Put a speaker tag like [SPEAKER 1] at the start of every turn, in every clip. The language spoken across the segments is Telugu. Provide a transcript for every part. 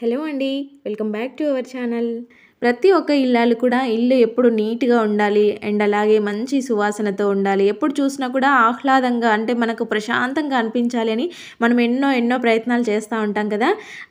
[SPEAKER 1] హలో అండి welcome back to our channel ప్రతి ఒక్క ఇల్లాలు కూడా ఇల్లు ఎప్పుడు నీట్గా ఉండాలి అండ్ అలాగే మంచి సువాసనతో ఉండాలి ఎప్పుడు చూసినా కూడా ఆహ్లాదంగా అంటే మనకు ప్రశాంతంగా అనిపించాలి అని మనం ఎన్నో ఎన్నో ప్రయత్నాలు చేస్తూ ఉంటాం కదా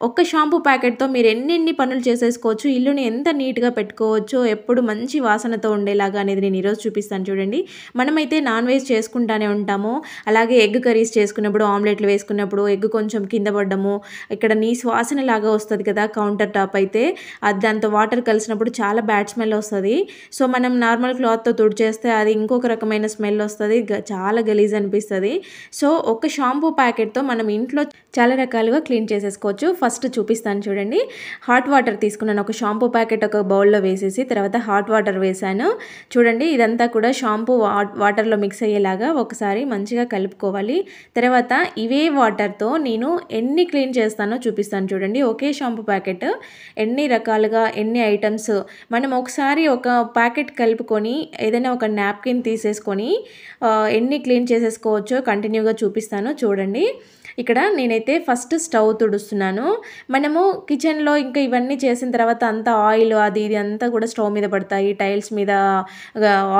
[SPEAKER 1] ఒక్క షాంపూ ప్యాకెట్తో మీరు ఎన్నెన్ని పనులు చేసేసుకోవచ్చు ఇల్లుని ఎంత నీట్గా పెట్టుకోవచ్చు ఎప్పుడు మంచి వాసనతో ఉండేలాగా అనేది నేను ఈరోజు చూపిస్తాను చూడండి మనమైతే నాన్ వెజ్ చేసుకుంటానే ఉంటాము అలాగే ఎగ్ కర్రీస్ చేసుకున్నప్పుడు ఆమ్లెట్లు వేసుకున్నప్పుడు ఎగ్ కొంచెం కింద పడ్డము ఇక్కడ నీ సువాసన లాగా వస్తుంది కదా కౌంటర్ టాప్ అయితే అది దాంతో వాటర్ కలిసినప్పుడు చాలా బ్యాడ్ స్మెల్ వస్తుంది సో మనం నార్మల్ క్లాత్తో తుడిచేస్తే అది ఇంకొక రకమైన స్మెల్ వస్తుంది చాలా గలీజ్ అనిపిస్తుంది సో ఒక షాంపూ ప్యాకెట్తో మనం ఇంట్లో చాలా రకాలుగా క్లీన్ చేసేసుకోవచ్చు ఫస్ట్ చూపిస్తాను చూడండి హాట్ వాటర్ తీసుకున్నాను ఒక షాంపూ ప్యాకెట్ ఒక బౌల్లో వేసేసి తర్వాత హాట్ వాటర్ వేసాను చూడండి ఇదంతా కూడా షాంపూ వాటర్లో మిక్స్ అయ్యేలాగా ఒకసారి మంచిగా కలుపుకోవాలి తర్వాత ఇవే వాటర్తో నేను ఎన్ని క్లీన్ చేస్తానో చూపిస్తాను చూడండి ఒకే షాంపూ ప్యాకెట్ ఎన్ని రకాలుగా ఎన్ని ఐటమ్స్ ఐటమ్స్ మనం ఒకసారి ఒక ప్యాకెట్ కలుపుకొని ఏదైనా ఒక నాప్కిన్ తీసేసుకొని ఎన్ని క్లీన్ చేసేసుకోవచ్చో కంటిన్యూగా చూపిస్తాను చూడండి ఇక్కడ నేనైతే ఫస్ట్ స్టవ్ తుడుస్తున్నాను మనము కిచెన్లో ఇంకా ఇవన్నీ చేసిన తర్వాత అంతా ఆయిల్ అది ఇది అంతా కూడా స్టవ్ మీద పడతాయి టైల్స్ మీద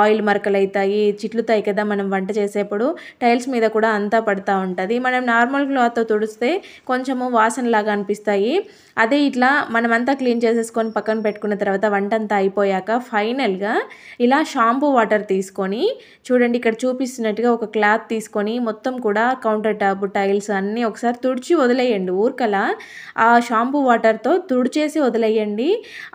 [SPEAKER 1] ఆయిల్ మరకలు అవుతాయి చిట్లుతాయి కదా మనం వంట చేసేప్పుడు టైల్స్ మీద కూడా అంతా పడతా ఉంటుంది మనం నార్మల్ క్లాత్తో తుడిస్తే కొంచెము వాసనలాగా అనిపిస్తాయి అదే ఇట్లా మనమంతా క్లీన్ చేసేసుకొని పక్కన పెట్టుకున్న తర్వాత వంట అంతా అయిపోయాక ఫైనల్గా ఇలా షాంపూ వాటర్ తీసుకొని చూడండి ఇక్కడ చూపిస్తున్నట్టుగా ఒక క్లాత్ తీసుకొని మొత్తం కూడా కౌంటర్ టాప్ టైల్స్ అని అన్నీ ఒకసారి తుడిచి వదిలేయండి ఊరికలా ఆ షాంపూ వాటర్తో తుడిచేసి వదిలేయండి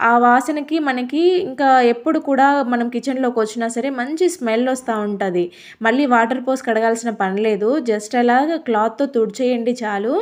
[SPEAKER 1] ఆ వాసనకి మనకి ఇంకా ఎప్పుడు కూడా మనం కిచెన్లోకి వచ్చినా సరే మంచి స్మెల్ వస్తూ ఉంటుంది మళ్ళీ వాటర్ పోసి కడగాల్సిన పని లేదు జస్ట్ అలా క్లాత్తో తుడిచేయండి చాలు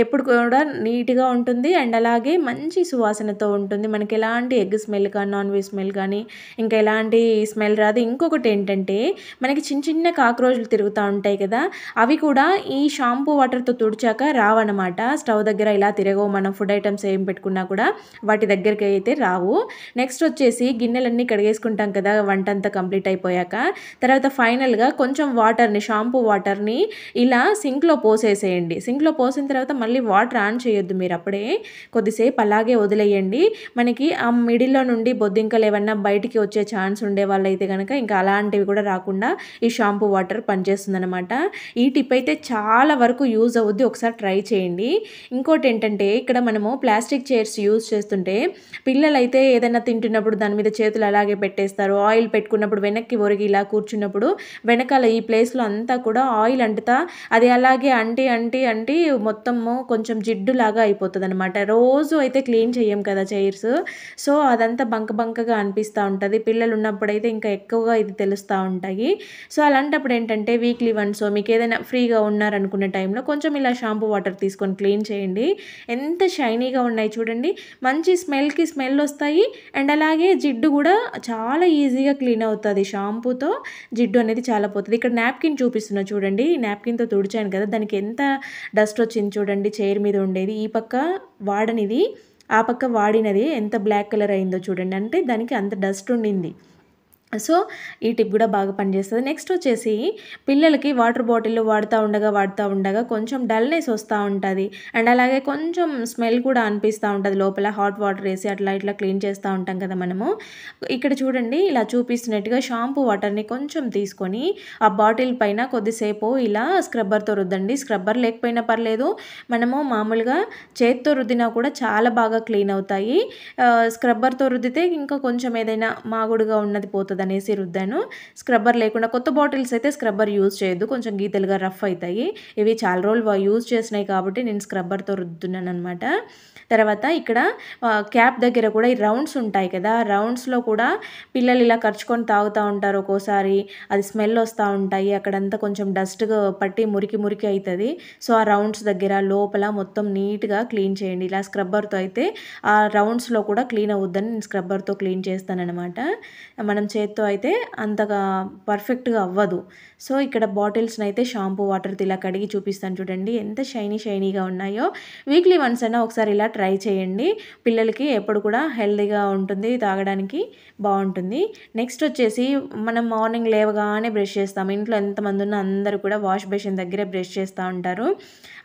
[SPEAKER 1] ఎప్పుడు కూడా నీట్గా ఉంటుంది అండ్ అలాగే మంచి సువాసనతో ఉంటుంది మనకి ఎలాంటి ఎగ్ స్మెల్ కానీ నాన్ వెజ్ స్మెల్ కానీ ఇంకా ఎలాంటి స్మెల్ రాదు ఇంకొకటి ఏంటంటే మనకి చిన్న చిన్న కాక్రోచ్లు తిరుగుతూ ఉంటాయి కదా అవి కూడా ఈ షాంపూ వాటర్తో తుడిచాక రావన్నమాట స్టవ్ దగ్గర ఇలా తిరగవు మనం ఫుడ్ ఐటమ్స్ ఏం పెట్టుకున్నా కూడా వాటి దగ్గరికి అయితే రావు నెక్స్ట్ వచ్చేసి గిన్నెలన్నీ కడిగేసుకుంటాం కదా వంట అంతా కంప్లీట్ అయిపోయాక తర్వాత ఫైనల్గా కొంచెం వాటర్ని షాంపూ వాటర్ని ఇలా సింక్లో పోసేసేయండి సింక్లో పోసిన తర్వాత మళ్ళీ వాటర్ ఆన్ చేయొద్దు మీరు అప్పుడే కొద్దిసేపు అలాగే వదిలేయండి మనకి ఆ మిడిల్లో నుండి బొద్దింకలు ఏమన్నా బయటికి వచ్చే ఛాన్స్ ఉండే వాళ్ళైతే కనుక ఇంకా అలాంటివి కూడా రాకుండా ఈ షాంపూ వాటర్ అనమాట ఈ టిప్ అయితే చాలా వరకు యూజ్ అవుద్ది ఒకసారి ట్రై చేయండి ఇంకోటి ఏంటంటే ఇక్కడ మనము ప్లాస్టిక్ చైర్స్ యూజ్ చేస్తుంటే పిల్లలైతే ఏదైనా తింటున్నప్పుడు దాని మీద చేతులు అలాగే పెట్టేస్తారు ఆయిల్ పెట్టుకున్నప్పుడు వెనక్కి ఒరిగి ఇలా కూర్చున్నప్పుడు వెనకాల ఈ ప్లేస్లో అంతా కూడా ఆయిల్ అంటుతా అది అలాగే అంటి అంటి అంటి మొత్తము ఏమో కొంచెం జిడ్డులాగా అయిపోతుంది అనమాట రోజు అయితే క్లీన్ చేయం కదా చైర్స్ సో అదంతా బంక బంకగా అనిపిస్తూ ఉంటుంది పిల్లలు ఉన్నప్పుడైతే ఇంకా ఎక్కువగా ఇది తెలుస్తూ ఉంటాయి సో అలాంటప్పుడు ఏంటంటే వీక్లీ వన్స్ మీకు ఏదైనా ఫ్రీగా ఉన్నారనుకునే టైంలో కొంచెం ఇలా షాంపూ వాటర్ తీసుకొని క్లీన్ చేయండి ఎంత షైనీగా ఉన్నాయి చూడండి మంచి స్మెల్కి స్మెల్ వస్తాయి అండ్ అలాగే జిడ్డు కూడా చాలా ఈజీగా క్లీన్ అవుతుంది షాంపూతో జిడ్డు అనేది చాలా పోతుంది ఇక్కడ నాప్కిన్ చూపిస్తున్నా చూడండి నాప్కిన్తో తుడిచాను కదా దానికి ఎంత డస్ట్ వచ్చింది చూడండి చూడండి చైర్ మీద ఉండేది ఈ పక్క వాడనిది ఆ పక్క వాడినది ఎంత బ్లాక్ కలర్ అయిందో చూడండి అంటే దానికి అంత డస్ట్ ఉండింది సో ఈ టిప్ కూడా బాగా పనిచేస్తుంది నెక్స్ట్ వచ్చేసి పిల్లలకి వాటర్ బాటిల్ వాడుతూ ఉండగా వాడుతూ ఉండగా కొంచెం డల్నెస్ వస్తూ ఉంటుంది అండ్ అలాగే కొంచెం స్మెల్ కూడా అనిపిస్తూ ఉంటుంది లోపల హాట్ వాటర్ వేసి అట్లా ఇట్లా క్లీన్ చేస్తూ ఉంటాం కదా మనము ఇక్కడ చూడండి ఇలా చూపిస్తున్నట్టుగా షాంపూ వాటర్ని కొంచెం తీసుకొని ఆ బాటిల్ పైన కొద్దిసేపు ఇలా స్క్రబ్బర్తో రుద్దండి స్క్రబ్బర్ లేకపోయినా పర్లేదు మనము మామూలుగా చేత్తో రుద్దినా కూడా చాలా బాగా క్లీన్ అవుతాయి స్క్రబ్బర్తో రుద్దితే ఇంకా కొంచెం ఏదైనా మాగుడుగా ఉన్నది పోతుంది అనేసి రుద్దాను స్క్రబ్బర్ లేకుండా కొత్త బాటిల్స్ అయితే స్క్రబ్బర్ యూజ్ చేయొద్దు కొంచెం గీతలుగా రఫ్ అవుతాయి ఇవి చాలా రోజులు యూజ్ చేసినాయి కాబట్టి నేను స్క్రబ్బర్తో రుద్దున్నాను అనమాట తర్వాత ఇక్కడ క్యాప్ దగ్గర కూడా ఈ రౌండ్స్ ఉంటాయి కదా రౌండ్స్లో కూడా పిల్లలు ఇలా ఖర్చుకొని తాగుతూ ఉంటారు ఒక్కోసారి అది స్మెల్ వస్తూ ఉంటాయి అక్కడంతా కొంచెం డస్ట్గా పట్టి మురికి మురికి అవుతుంది సో ఆ రౌండ్స్ దగ్గర లోపల మొత్తం నీట్గా క్లీన్ చేయండి ఇలా స్క్రబ్బర్తో అయితే ఆ రౌండ్స్లో కూడా క్లీన్ అవుద్దని నేను స్క్రబ్బర్తో క్లీన్ చేస్తాను అనమాట మనం చేతి చేత్తో అయితే అంతగా పర్ఫెక్ట్గా అవ్వదు సో ఇక్కడ బాటిల్స్ని అయితే షాంపూ వాటర్తో ఇలా కడిగి చూపిస్తాను చూడండి ఎంత షైనీ షైనీగా ఉన్నాయో వీక్లీ వన్స్ అయినా ఒకసారి ఇలా ట్రై చేయండి పిల్లలకి ఎప్పుడు కూడా హెల్దీగా ఉంటుంది తాగడానికి బాగుంటుంది నెక్స్ట్ వచ్చేసి మనం మార్నింగ్ లేవగానే బ్రష్ చేస్తాం ఇంట్లో ఎంతమంది ఉన్న అందరూ కూడా వాష్ బేసిన్ దగ్గరే బ్రష్ చేస్తూ ఉంటారు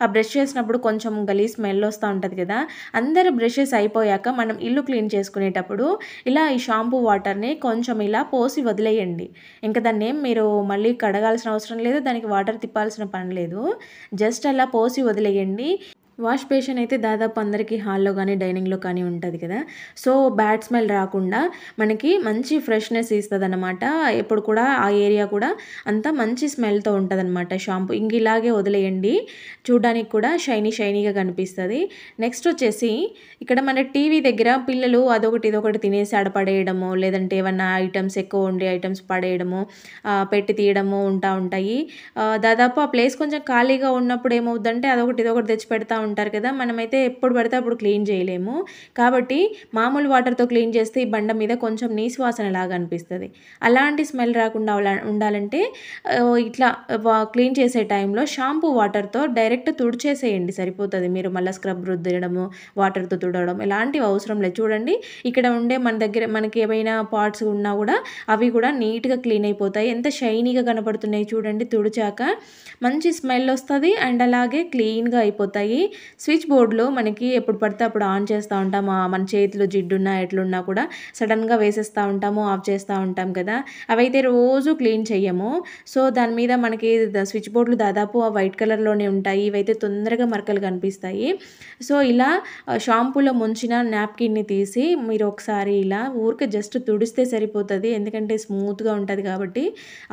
[SPEAKER 1] ఆ బ్రష్ చేసినప్పుడు కొంచెం గలీ స్మెల్ వస్తూ ఉంటుంది కదా అందరు బ్రషెస్ అయిపోయాక మనం ఇల్లు క్లీన్ చేసుకునేటప్పుడు ఇలా ఈ షాంపూ వాటర్ని కొంచెం ఇలా పోసి వదిలేయండి ఇంకా దాన్ని ఏం మీరు మళ్ళీ కడగాల్సిన అవసరం లేదు దానికి వాటర్ తిప్పాల్సిన పని లేదు జస్ట్ అలా పోసి వదిలేయండి వాష్ బేషన్ అయితే దాదాపు అందరికీ హాల్లో కానీ డైనింగ్లో కానీ ఉంటుంది కదా సో బ్యాడ్ స్మెల్ రాకుండా మనకి మంచి ఫ్రెష్నెస్ ఇస్తుంది అనమాట ఎప్పుడు కూడా ఆ ఏరియా కూడా అంతా మంచి స్మెల్తో ఉంటుంది అనమాట షాంపూ ఇంక ఇలాగే వదిలేయండి చూడడానికి కూడా షైనీ షైనీగా కనిపిస్తుంది నెక్స్ట్ వచ్చేసి ఇక్కడ మన టీవీ దగ్గర పిల్లలు అదొకటి ఇదొకటి తినేసి ఆడపడేయడము లేదంటే ఏమన్నా ఐటమ్స్ ఎక్కువ ఉండే ఐటమ్స్ పడేయడము పెట్టి తీయడము ఉంటా ఉంటాయి దాదాపు ఆ ప్లేస్ కొంచెం ఖాళీగా ఉన్నప్పుడు ఏమవుతుందంటే అదొకటి ఇదొకటి తెచ్చి పెడతా ఉంటారు కదా మనమైతే ఎప్పుడు పడితే అప్పుడు క్లీన్ చేయలేము కాబట్టి మామూలు వాటర్తో క్లీన్ చేస్తే ఈ బండ మీద కొంచెం నీసు వాసన లాగా అనిపిస్తుంది అలాంటి స్మెల్ రాకుండా ఉండాలంటే ఇట్లా క్లీన్ చేసే టైంలో షాంపూ వాటర్తో డైరెక్ట్ తుడిచేసేయండి సరిపోతుంది మీరు మళ్ళీ స్క్రబ్ రుద్దడము వాటర్తో తుడవడం ఇలాంటివి అవసరం లేదు చూడండి ఇక్కడ ఉండే మన దగ్గర మనకి ఏమైనా పార్ట్స్ ఉన్నా కూడా అవి కూడా నీట్గా క్లీన్ అయిపోతాయి ఎంత షైనీగా కనపడుతున్నాయి చూడండి తుడిచాక మంచి స్మెల్ వస్తుంది అండ్ అలాగే క్లీన్గా అయిపోతాయి స్విచ్ బోర్డులో మనకి ఎప్పుడు పడితే అప్పుడు ఆన్ చేస్తూ ఉంటాము మన చేతిలో జిడ్డున్నా ఎట్లున్నా కూడా సడన్గా వేసేస్తూ ఉంటాము ఆఫ్ చేస్తూ ఉంటాం కదా అవైతే రోజు క్లీన్ చేయము సో దాని మీద మనకి స్విచ్ బోర్డులు దాదాపు వైట్ కలర్లోనే ఉంటాయి ఇవైతే తొందరగా మరకలు కనిపిస్తాయి సో ఇలా షాంపూలో ముంచిన నాప్కిన్ని తీసి మీరు ఒకసారి ఇలా ఊరికి జస్ట్ తుడిస్తే సరిపోతుంది ఎందుకంటే స్మూత్గా ఉంటుంది కాబట్టి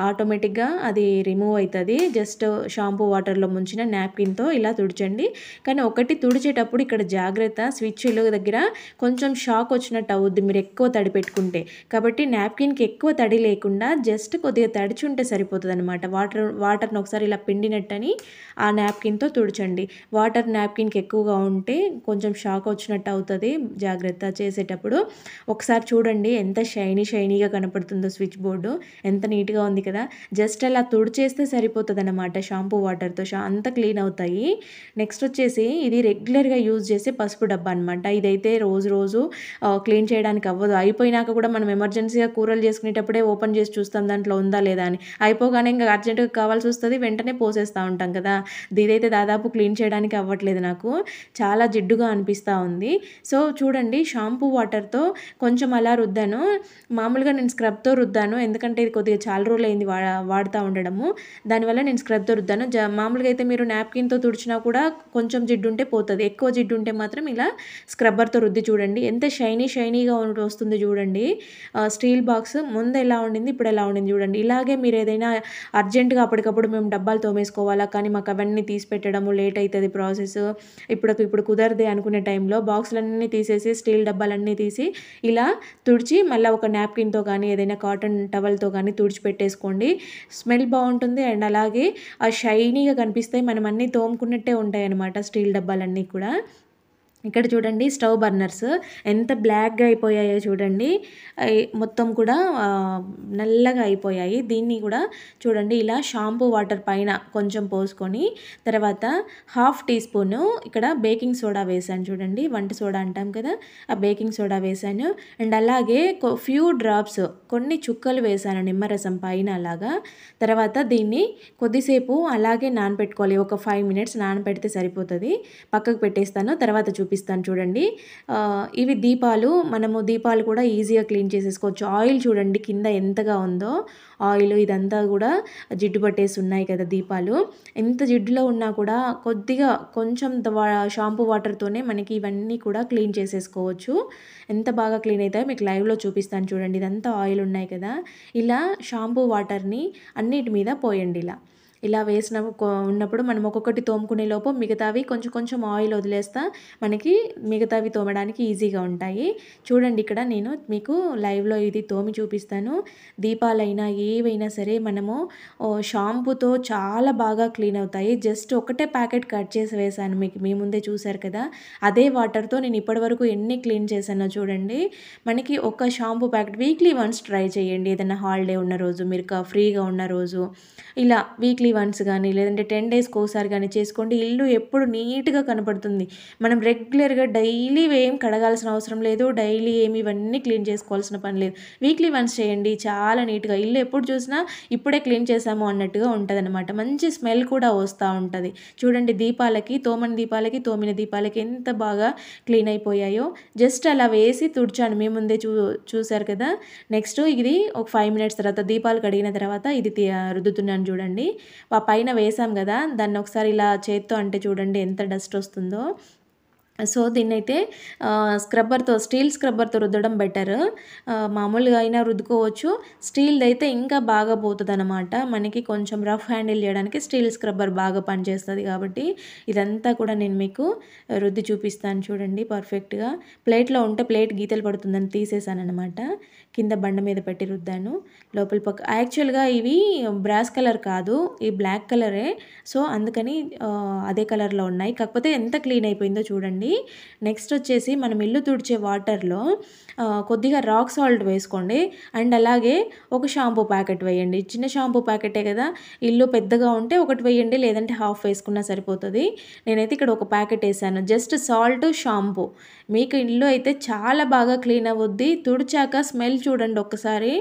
[SPEAKER 1] ఆటోమేటిక్గా అది రిమూవ్ అవుతుంది జస్ట్ షాంపూ వాటర్లో ముంచిన నాప్కిన్తో ఇలా తుడిచండి కానీ ఒకటి తుడిచేటప్పుడు ఇక్కడ జాగ్రత్త స్విచ్ దగ్గర కొంచెం షాక్ వచ్చినట్టు అవుద్ది మీరు ఎక్కువ తడి పెట్టుకుంటే కాబట్టి నాప్కిన్కి ఎక్కువ తడి లేకుండా జస్ట్ కొద్దిగా తడిచి ఉంటే సరిపోతుంది అనమాట వాటర్ వాటర్ని ఒకసారి ఇలా పిండినట్టని ఆ నాప్కిన్తో తుడిచండి వాటర్ నాప్కిన్కి ఎక్కువగా ఉంటే కొంచెం షాక్ వచ్చినట్టు అవుతుంది జాగ్రత్త చేసేటప్పుడు ఒకసారి చూడండి ఎంత షైనీ షైనీగా కనపడుతుందో స్విచ్ బోర్డు ఎంత నీట్గా ఉంది కదా జస్ట్ అలా తుడిచేస్తే సరిపోతుంది అనమాట షాంపూ వాటర్తో అంత క్లీన్ అవుతాయి నెక్స్ట్ వచ్చేసి అయితే ఇది రెగ్యులర్గా యూజ్ చేసే పసుపు డబ్బా అనమాట ఇదైతే రోజు రోజు క్లీన్ చేయడానికి అవ్వదు అయిపోయినాక కూడా మనం ఎమర్జెన్సీగా కూరలు చేసుకునేటప్పుడే ఓపెన్ చేసి చూస్తాం దాంట్లో ఉందా లేదా అని అయిపోగానే ఇంకా అర్జెంటుగా కావాల్సి వస్తుంది వెంటనే పోసేస్తూ ఉంటాం కదా దీదైతే దాదాపు క్లీన్ చేయడానికి అవ్వట్లేదు నాకు చాలా జిడ్డుగా అనిపిస్తూ ఉంది సో చూడండి షాంపూ వాటర్తో కొంచెం అలా రుద్దాను మామూలుగా నేను స్క్రబ్తో రుద్దాను ఎందుకంటే ఇది కొద్దిగా చాలా రోజులు అయింది వా వాడుతూ ఉండడము దానివల్ల నేను స్క్రబ్తో రుద్దాను జ మామూలుగా అయితే మీరు నాప్కిన్తో తుడిచినా కూడా కొంచెం జిడ్డు ఉంటే పోతుంది ఎక్కువ జిడ్డు ఉంటే మాత్రం ఇలా స్క్రబ్బర్తో రుద్ది చూడండి ఎంత షైనీ షైనీగా వస్తుంది చూడండి స్టీల్ బాక్స్ ముందు ఎలా ఉండింది ఇప్పుడు ఎలా ఉండింది చూడండి ఇలాగే మీరు ఏదైనా అర్జెంటుగా అప్పటికప్పుడు మేము డబ్బాలు తోమేసుకోవాలా కానీ మాకు అవన్నీ తీసి పెట్టడము లేట్ అవుతుంది ప్రాసెస్ ఇప్పుడు ఇప్పుడు కుదరదే అనుకునే టైంలో బాక్సులన్నీ తీసేసి స్టీల్ డబ్బాలన్నీ తీసి ఇలా తుడిచి మళ్ళీ ఒక నాప్కిన్తో కానీ ఏదైనా కాటన్ టవల్తో కానీ తుడిచి పెట్టేసుకోండి స్మెల్ బాగుంటుంది అండ్ అలాగే ఆ షైనీగా కనిపిస్తాయి మనం అన్నీ తోముకున్నట్టే ఉంటాయి అనమాట స్టీల్ డబ్బాలన్నీ కూడా ఇక్కడ చూడండి స్టవ్ బర్నర్స్ ఎంత బ్లాక్గా అయిపోయాయో చూడండి మొత్తం కూడా నల్లగా అయిపోయాయి దీన్ని కూడా చూడండి ఇలా షాంపూ వాటర్ పైన కొంచెం పోసుకొని తర్వాత హాఫ్ టీ స్పూను ఇక్కడ బేకింగ్ సోడా వేసాను చూడండి వంట సోడా అంటాం కదా ఆ బేకింగ్ సోడా వేసాను అండ్ అలాగే ఫ్యూ డ్రాప్స్ కొన్ని చుక్కలు వేసాను నిమ్మరసం పైన అలాగా తర్వాత దీన్ని కొద్దిసేపు అలాగే నానబెట్టుకోవాలి ఒక ఫైవ్ మినిట్స్ నానపెడితే సరిపోతుంది పక్కకు పెట్టేస్తాను తర్వాత చూపి చూపిస్తాను చూడండి ఇవి దీపాలు మనము దీపాలు కూడా ఈజీగా క్లీన్ చేసేసుకోవచ్చు ఆయిల్ చూడండి కింద ఎంతగా ఉందో ఆయిల్ ఇదంతా కూడా జిడ్డు పట్టేసి ఉన్నాయి కదా దీపాలు ఎంత జిడ్డులో ఉన్నా కూడా కొద్దిగా కొంచెం షాంపూ వాటర్తోనే మనకి ఇవన్నీ కూడా క్లీన్ చేసేసుకోవచ్చు ఎంత బాగా క్లీన్ అవుతాయో మీకు లైవ్లో చూపిస్తాను చూడండి ఇదంతా ఆయిల్ ఉన్నాయి కదా ఇలా షాంపూ వాటర్ని అన్నిటి మీద పోయండి ఇలా ఇలా వేసిన ఉన్నప్పుడు మనం ఒక్కొక్కటి తోముకునే లోపు మిగతావి కొంచెం కొంచెం ఆయిల్ వదిలేస్తా మనకి మిగతావి తోమడానికి ఈజీగా ఉంటాయి చూడండి ఇక్కడ నేను మీకు లైవ్లో ఇది తోమి చూపిస్తాను దీపాలైనా ఏవైనా సరే మనము షాంపూతో చాలా బాగా క్లీన్ అవుతాయి జస్ట్ ఒకటే ప్యాకెట్ కట్ చేసి వేశాను మీకు మీ ముందే చూశారు కదా అదే వాటర్తో నేను ఇప్పటివరకు ఎన్ని క్లీన్ చేశానో చూడండి మనకి ఒక shampoo packet weekly once try చేయండి ఏదైనా హాలిడే ఉన్న రోజు మీరు ఫ్రీగా ఉన్న రోజు ఇలా వీక్లీ వన్స్ కానీ లేదంటే టెన్ డేస్కి ఒకసారి కానీ చేసుకోండి ఇల్లు ఎప్పుడు నీట్గా కనపడుతుంది మనం రెగ్యులర్గా డైలీ ఏం కడగాల్సిన అవసరం లేదు డైలీ ఏమి ఇవన్నీ క్లీన్ చేసుకోవాల్సిన పని లేదు వీక్లీ వన్స్ చేయండి చాలా నీట్గా ఇల్లు ఎప్పుడు చూసినా ఇప్పుడే క్లీన్ చేసాము అన్నట్టుగా ఉంటుంది అనమాట మంచి స్మెల్ కూడా వస్తూ ఉంటుంది చూడండి దీపాలకి తోమన దీపాలకి తోమిన దీపాలకి ఎంత బాగా క్లీన్ అయిపోయాయో జస్ట్ అలా వేసి తుడిచాను మీ ముందే చూ చూసారు కదా నెక్స్ట్ ఇది ఒక ఫైవ్ మినిట్స్ తర్వాత దీపాలు కడిగిన తర్వాత ఇది రుద్దుతున్నాను చూడండి పైన వేసాం కదా దాన్ని ఒకసారి ఇలా చేత్తో అంటే చూడండి ఎంత డస్ట్ వస్తుందో సో దీన్నైతే స్క్రబ్బర్తో స్టీల్ స్క్రబ్బర్తో రుద్దడం బెటర్ మామూలుగా అయినా రుద్దుకోవచ్చు స్టీల్ది అయితే ఇంకా బాగా పోతుంది అనమాట మనకి కొంచెం రఫ్ హ్యాండిల్ చేయడానికి స్టీల్ స్క్రబ్బర్ బాగా పనిచేస్తుంది కాబట్టి ఇదంతా కూడా నేను మీకు రుద్ది చూపిస్తాను చూడండి పర్ఫెక్ట్గా ప్లేట్లో ఉంటే ప్లేట్ గీతలు పడుతుందని తీసేసాను అనమాట కింద బండ మీద పెట్టి రుద్దాను లోపల పక్క యాక్చువల్గా ఇవి బ్రాస్ కలర్ కాదు ఈ బ్లాక్ కలరే సో అందుకని అదే కలర్లో ఉన్నాయి కాకపోతే ఎంత క్లీన్ అయిపోయిందో చూడండి వేసుకోండి నెక్స్ట్ వచ్చేసి మనం ఇల్లు తుడిచే వాటర్లో కొద్దిగా రాక్ సాల్ట్ వేసుకోండి అండ్ అలాగే ఒక షాంపూ ప్యాకెట్ వేయండి చిన్న షాంపూ ప్యాకెటే కదా ఇల్లు పెద్దగా ఉంటే ఒకటి వేయండి లేదంటే హాఫ్ వేసుకున్నా సరిపోతుంది నేనైతే ఇక్కడ ఒక ప్యాకెట్ వేసాను జస్ట్ సాల్ట్ షాంపూ మీకు ఇల్లు అయితే చాలా బాగా క్లీన్ అవ్వద్ది తుడిచాక స్మెల్ చూడండి ఒక్కసారి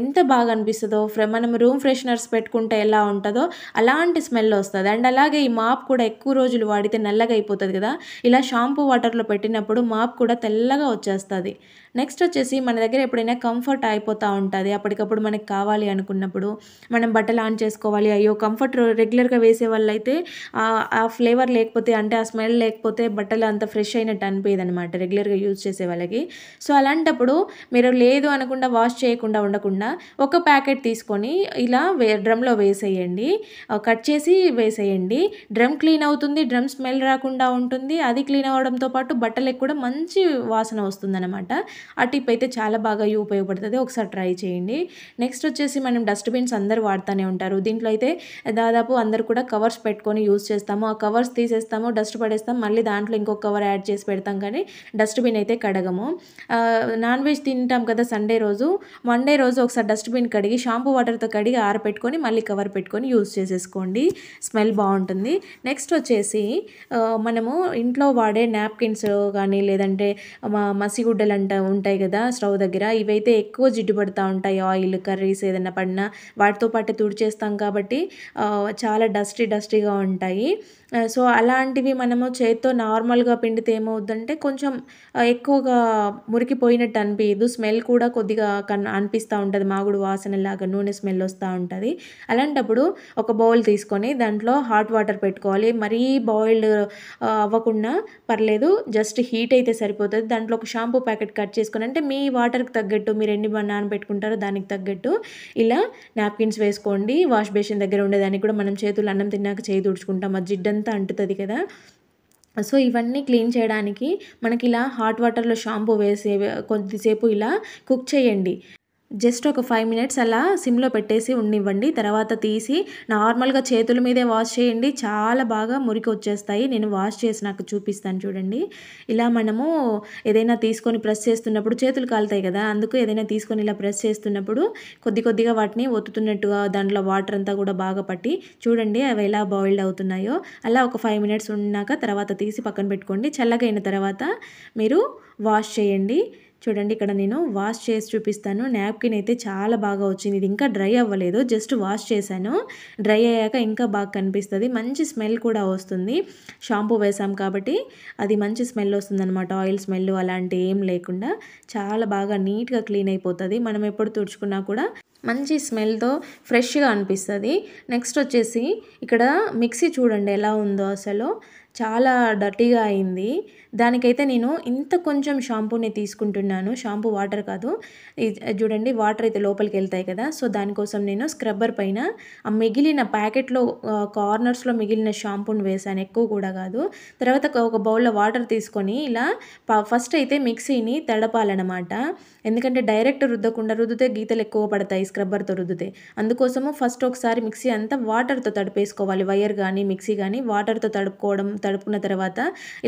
[SPEAKER 1] ఎంత బాగా అనిపిస్తుందో మనం రూమ్ ఫ్రెషనర్స్ పెట్టుకుంటే ఎలా ఉంటుందో అలాంటి స్మెల్ వస్తుంది అండ్ అలాగే ఈ మాప్ కూడా ఎక్కువ రోజులు వాడితే నల్లగా అయిపోతుంది కదా ఇలా షాంపూ షాంపూ వాటర్లో పెట్టినప్పుడు మాప్ కూడా తెల్లగా వచ్చేస్తుంది నెక్స్ట్ వచ్చేసి మన దగ్గర ఎప్పుడైనా కంఫర్ట్ అయిపోతూ ఉంటుంది అప్పటికప్పుడు మనకి కావాలి అనుకున్నప్పుడు మనం బట్టలు ఆన్ చేసుకోవాలి అయ్యో కంఫర్ట్ రెగ్యులర్గా వేసే వాళ్ళు అయితే ఆ ఫ్లేవర్ లేకపోతే అంటే ఆ స్మెల్ లేకపోతే బట్టలు అంత ఫ్రెష్ అయినట్టు అనిపోయేది అనమాట రెగ్యులర్గా యూజ్ చేసే వాళ్ళకి సో అలాంటప్పుడు మీరు లేదు అనకుండా వాష్ చేయకుండా ఉండకుండా ఒక ప్యాకెట్ తీసుకొని ఇలా వే డ్రమ్లో వేసేయండి కట్ చేసి వేసేయండి డ్రమ్ క్లీన్ అవుతుంది డ్రమ్ స్మెల్ రాకుండా ఉంటుంది అది క్లీన్ అవడంతో పాటు బట్టలకు కూడా మంచి వాసన వస్తుందన్నమాట ఆ టిప్ అయితే చాలా బాగా ఉపయోగపడుతుంది ఒకసారి ట్రై చేయండి నెక్స్ట్ వచ్చేసి మనం డస్ట్బిన్స్ అందరు వాడుతూనే ఉంటారు దీంట్లో అయితే దాదాపు అందరు కూడా కవర్స్ పెట్టుకొని యూజ్ చేస్తాము ఆ కవర్స్ తీసేస్తాము డస్ట్ పడేస్తాము మళ్ళీ దాంట్లో ఇంకొక కవర్ యాడ్ చేసి పెడతాం కానీ డస్ట్బిన్ అయితే కడగము నాన్ వెజ్ తింటాం కదా సండే రోజు మండే రోజు ఒకసారి డస్ట్బిన్ కడిగి షాంపూ వాటర్తో కడిగి ఆరపెట్టుకొని మళ్ళీ కవర్ పెట్టుకొని యూజ్ చేసేసుకోండి స్మెల్ బాగుంటుంది నెక్స్ట్ వచ్చేసి మనము ఇంట్లో వాడే నాప్కిన్స్ కానీ లేదంటే మసిగుడ్డలు అంటాము ఉంటాయి కదా స్టవ్ దగ్గర ఇవైతే ఎక్కువ జిడ్డు పడుతూ ఉంటాయి ఆయిల్ కర్రీస్ ఏదైనా పడినా వాటితో పాటు తుడిచేస్తాం కాబట్టి చాలా డస్టీ డస్టీగా ఉంటాయి సో అలాంటివి మనము చేత్తో నార్మల్గా పిండితే ఏమవుద్దంటే కొంచెం ఎక్కువగా మురికిపోయినట్టు అనిపించదు స్మెల్ కూడా కొద్దిగా కన్ అనిపిస్తూ ఉంటుంది మాగుడు వాసనలాగా నూనె స్మెల్ వస్తూ ఉంటుంది అలాంటప్పుడు ఒక బౌల్ తీసుకొని దాంట్లో హాట్ వాటర్ పెట్టుకోవాలి మరీ బాయిల్డ్ అవ్వకుండా పర్లేదు జస్ట్ హీట్ అయితే సరిపోతుంది దాంట్లో ఒక షాంపూ ప్యాకెట్ కట్ చేసుకొని అంటే మీ వాటర్కి తగ్గట్టు మీరు ఎన్ని నానబెట్టుకుంటారో దానికి తగ్గట్టు ఇలా నాప్కిన్స్ వేసుకోండి వాష్ బేసిన్ దగ్గర ఉండేదానికి కూడా మనం చేతులు అన్నం తిన్నాక చేయి తుడుచుకుంటాం ఆ జిడ్డంతా అంటుతుంది కదా సో ఇవన్నీ క్లీన్ చేయడానికి మనకి ఇలా హాట్ వాటర్లో షాంపూ వేసే కొద్దిసేపు ఇలా కుక్ చేయండి జస్ట్ ఒక ఫైవ్ మినిట్స్ అలా సిమ్లో పెట్టేసి ఉండివ్వండి తర్వాత తీసి నార్మల్గా చేతుల మీదే వాష్ చేయండి చాలా బాగా మురికి వచ్చేస్తాయి నేను వాష్ చేసి నాకు చూపిస్తాను చూడండి ఇలా మనము ఏదైనా తీసుకొని ప్రెస్ చేస్తున్నప్పుడు చేతులు కాలుతాయి కదా అందుకు ఏదైనా తీసుకొని ఇలా ప్రెస్ చేస్తున్నప్పుడు కొద్ది కొద్దిగా వాటిని ఒత్తుతున్నట్టుగా దాంట్లో వాటర్ అంతా కూడా బాగా పట్టి చూడండి అవి ఎలా బాయిల్డ్ అవుతున్నాయో అలా ఒక ఫైవ్ మినిట్స్ ఉన్నాక తర్వాత తీసి పక్కన పెట్టుకోండి చల్లగైన తర్వాత మీరు వాష్ చేయండి చూడండి ఇక్కడ నేను వాష్ చేసి చూపిస్తాను న్యాప్కిన్ అయితే చాలా బాగా వచ్చింది ఇది ఇంకా డ్రై అవ్వలేదు జస్ట్ వాష్ చేశాను డ్రై అయ్యాక ఇంకా బాగా కనిపిస్తుంది మంచి స్మెల్ కూడా వస్తుంది షాంపూ వేసాం కాబట్టి అది మంచి స్మెల్ వస్తుంది అనమాట ఆయిల్ స్మెల్ అలాంటి ఏం లేకుండా చాలా బాగా నీట్గా క్లీన్ అయిపోతుంది మనం ఎప్పుడు తుడుచుకున్నా కూడా మంచి స్మెల్తో ఫ్రెష్గా అనిపిస్తుంది నెక్స్ట్ వచ్చేసి ఇక్కడ మిక్సీ చూడండి ఎలా ఉందో అసలు చాలా డర్టీగా అయింది దానికైతే నేను ఇంత కొంచెం షాంపూని తీసుకుంటున్నాను షాంపూ వాటర్ కాదు చూడండి వాటర్ అయితే లోపలికి వెళ్తాయి కదా సో దానికోసం నేను స్క్రబ్బర్ పైన ఆ మిగిలిన ప్యాకెట్లో కార్నర్స్లో మిగిలిన షాంపూని వేశాను ఎక్కువ కూడా కాదు తర్వాత ఒక బౌల్లో వాటర్ తీసుకొని ఇలా ఫస్ట్ అయితే మిక్సీని తడపాలన్నమాట ఎందుకంటే డైరెక్ట్ రుద్దకుండా రుద్దితే గీతలు ఎక్కువ పడతాయి స్క్రబ్బర్తో రుద్దితే అందుకోసము ఫస్ట్ ఒకసారి మిక్సీ అంతా వాటర్తో తడిపేసుకోవాలి వైర్ కానీ మిక్సీ కానీ వాటర్తో తడుపుకోవడం తడుపుకున్న తర్వాత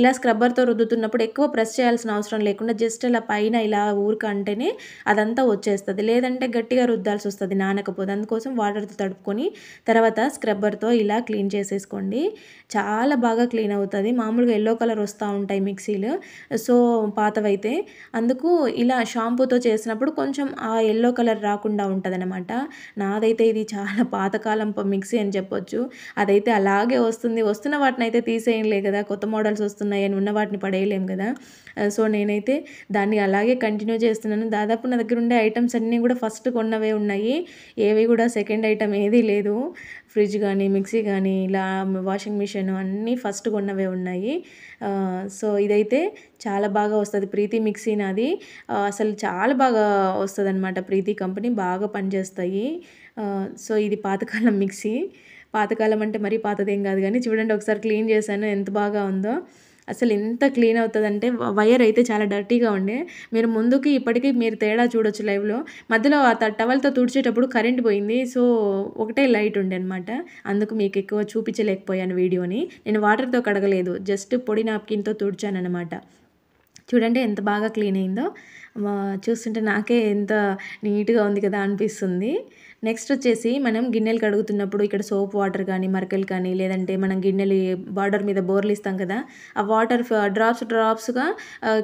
[SPEAKER 1] ఇలా స్క్రబ్బర్తో రుద్దుతున్నప్పుడు ఎక్కువ ప్రెస్ చేయాల్సిన అవసరం లేకుండా జస్ట్ ఇలా పైన ఇలా ఊరికంటేనే అదంతా వచ్చేస్తుంది లేదంటే గట్టిగా రుద్దాల్సి వస్తుంది నానకపోతే అందుకోసం వాటర్తో తడుపుకొని తర్వాత స్క్రబ్బర్తో ఇలా క్లీన్ చేసేసుకోండి చాలా బాగా క్లీన్ అవుతుంది మామూలుగా ఎల్లో కలర్ వస్తూ ఉంటాయి మిక్సీలు సో పాతవైతే అందుకు ఇలా షాంపూతో చేసినప్పుడు కొంచెం ఆ ఎల్లో కలర్ రాకుండా ఉంటుందన్నమాట నాదైతే ఇది చాలా పాతకాలం మిక్సీ అని చెప్పొచ్చు అదైతే అలాగే వస్తుంది వస్తున్న వాటిని అయితే తీసేయండి లేదు కదా కొత్త మోడల్స్ వస్తున్నాయి అని ఉన్న వాటిని పడేయలేం కదా సో నేనైతే దాన్ని అలాగే కంటిన్యూ చేస్తున్నాను దాదాపు నా దగ్గర ఉండే ఐటమ్స్ అన్నీ కూడా ఫస్ట్ కొన్నవే ఉన్నాయి ఏవి కూడా సెకండ్ ఐటమ్ ఏదీ లేదు ఫ్రిడ్జ్ కానీ మిక్సీ కానీ ఇలా వాషింగ్ మిషన్ అన్నీ ఫస్ట్ కొన్నవే ఉన్నాయి సో ఇదైతే చాలా బాగా వస్తుంది ప్రీతి మిక్సీ నాది అసలు చాలా బాగా వస్తుంది అనమాట ప్రీతి కంపెనీ బాగా పనిచేస్తాయి సో ఇది పాతకాలం మిక్సీ పాతకాలం అంటే మరీ పాతదేం కాదు కానీ చూడండి ఒకసారి క్లీన్ చేశాను ఎంత బాగా ఉందో అసలు ఎంత క్లీన్ అవుతుందంటే వైర్ అయితే చాలా డర్టీగా ఉండే మీరు ముందుకి ఇప్పటికీ మీరు తేడా చూడొచ్చు లైవ్లో మధ్యలో ఆ టవల్తో తుడిచేటప్పుడు కరెంట్ పోయింది సో ఒకటే లైట్ ఉండే అనమాట అందుకు మీకు ఎక్కువ చూపించలేకపోయాను వీడియోని నేను వాటర్తో కడగలేదు జస్ట్ పొడి నాప్కిన్తో తుడిచానమాట చూడండి ఎంత బాగా క్లీన్ అయిందో చూస్తుంటే నాకే ఎంత నీట్గా ఉంది కదా అనిపిస్తుంది నెక్స్ట్ వచ్చేసి మనం గిన్నెలు కడుగుతున్నప్పుడు ఇక్కడ సోప్ వాటర్ కానీ మరకలు కానీ లేదంటే మనం గిన్నెలు బార్డర్ మీద బోర్లు ఇస్తాం కదా ఆ వాటర్ డ్రాప్స్ డ్రాప్స్గా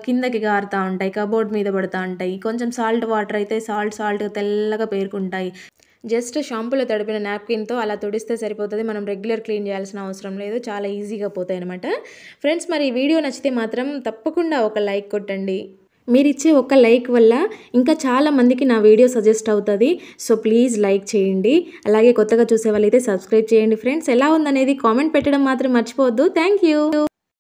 [SPEAKER 1] కిందకి గారుతూ ఉంటాయి కబోర్డ్ మీద పడుతూ ఉంటాయి కొంచెం సాల్ట్ వాటర్ అయితే సాల్ట్ సాల్ట్గా తెల్లగా పేరుకుంటాయి జస్ట్ షాంపూలో తడిపిన నాప్కిన్తో అలా తుడిస్తే సరిపోతుంది మనం రెగ్యులర్ క్లీన్ చేయాల్సిన అవసరం లేదు చాలా ఈజీగా పోతాయి అనమాట ఫ్రెండ్స్ మరి ఈ వీడియో నచ్చితే మాత్రం తప్పకుండా ఒక లైక్ కొట్టండి మీరిచ్చే ఒక లైక్ వల్ల ఇంకా చాలామందికి నా వీడియో సజెస్ట్ అవుతుంది సో ప్లీజ్ లైక్ చేయండి అలాగే కొత్తగా చూసే వాళ్ళైతే సబ్స్క్రైబ్ చేయండి ఫ్రెండ్స్ ఎలా ఉందనేది కామెంట్ పెట్టడం మాత్రం మర్చిపోవద్దు థ్యాంక్